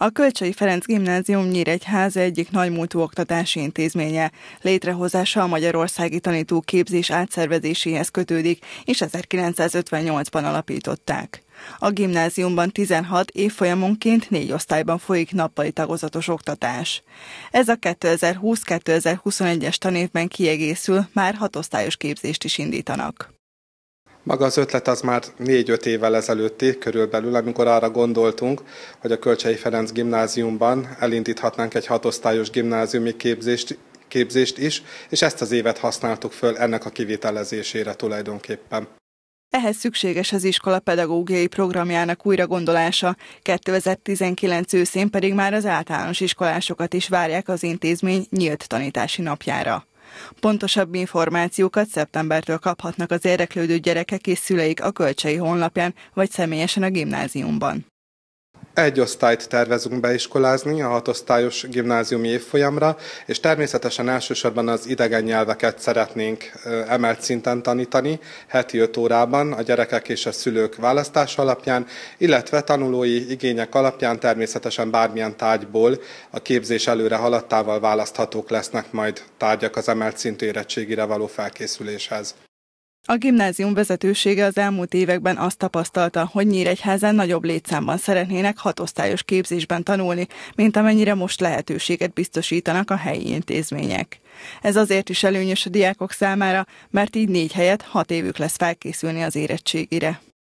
A Kölcsei Ferenc Gimnázium Nyíregyháza egyik nagymúltú oktatási intézménye. Létrehozása a Magyarországi Tanítóképzés átszervezéséhez kötődik, és 1958-ban alapították. A gimnáziumban 16 évfolyamonként négy osztályban folyik nappali tagozatos oktatás. Ez a 2020-2021-es tanévben kiegészül, már hat osztályos képzést is indítanak. Maga az ötlet az már négy-öt évvel ezelőtti körülbelül, amikor arra gondoltunk, hogy a Kölcsei Ferenc gimnáziumban elindíthatnánk egy hatosztályos gimnáziumi képzést, képzést is, és ezt az évet használtuk föl ennek a kivitelezésére tulajdonképpen. Ehhez szükséges az iskola pedagógiai programjának újragondolása, 2019 őszén pedig már az általános iskolásokat is várják az intézmény nyílt tanítási napjára. Pontosabb információkat szeptembertől kaphatnak az érdeklődő gyerekek és szüleik a kölcsei honlapján vagy személyesen a gimnáziumban. Egy osztályt tervezünk beiskolázni a hatosztályos gimnáziumi évfolyamra, és természetesen elsősorban az idegen nyelveket szeretnénk emelt szinten tanítani, heti 5 órában a gyerekek és a szülők választása alapján, illetve tanulói igények alapján természetesen bármilyen tárgyból a képzés előre haladtával választhatók lesznek majd tárgyak az emelt szintű érettségére való felkészüléshez. A gimnázium vezetősége az elmúlt években azt tapasztalta, hogy Nyíregyházen nagyobb létszámban szeretnének hatosztályos képzésben tanulni, mint amennyire most lehetőséget biztosítanak a helyi intézmények. Ez azért is előnyös a diákok számára, mert így négy helyet hat évük lesz felkészülni az érettségére.